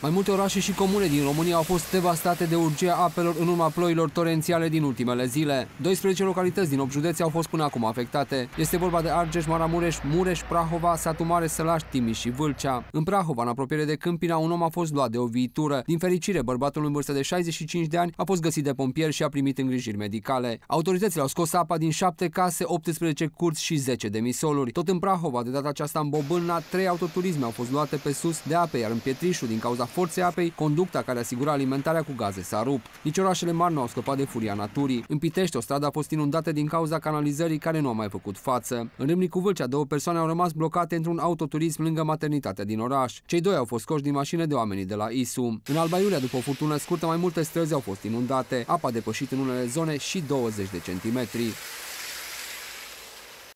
Mai multe orașe și comune din România au fost devastate de urgia apelor în urma ploilor torențiale din ultimele zile. 12 localități din 8 județe au fost până acum afectate. Este vorba de Argeș, Maramureș, Mureș, Prahova, Satu Mare, Sălaș, Timiș și Vâlcea. În Prahova, în apropiere de Câmpina, un om a fost luat de o viitură. Din fericire, bărbatul în vârstă de 65 de ani a fost găsit de pompieri și a primit îngrijiri medicale. Autoritățile au scos apa din 7 case, 18 curți și 10 demisoluri. Tot în Prahova, de data aceasta în Bobâlna, 3 autoturisme au fost luate pe sus de ape, iar în Pietrișul, din cauza cauza forței apei, conducta care asigura alimentarea cu gaze s-a rupt. Nici orașele mari nu au scăpat de furia naturii. În Pitești, o stradă a fost inundată din cauza canalizării care nu a mai făcut față. În Râmnicu Vâlcea, două persoane au rămas blocate într-un autoturism lângă maternitatea din oraș. Cei doi au fost scoși din mașină de oamenii de la ISU. În Alba Iulia, după o furtună scurtă, mai multe străzi au fost inundate. Apa a depășit în unele zone și 20 de centimetri.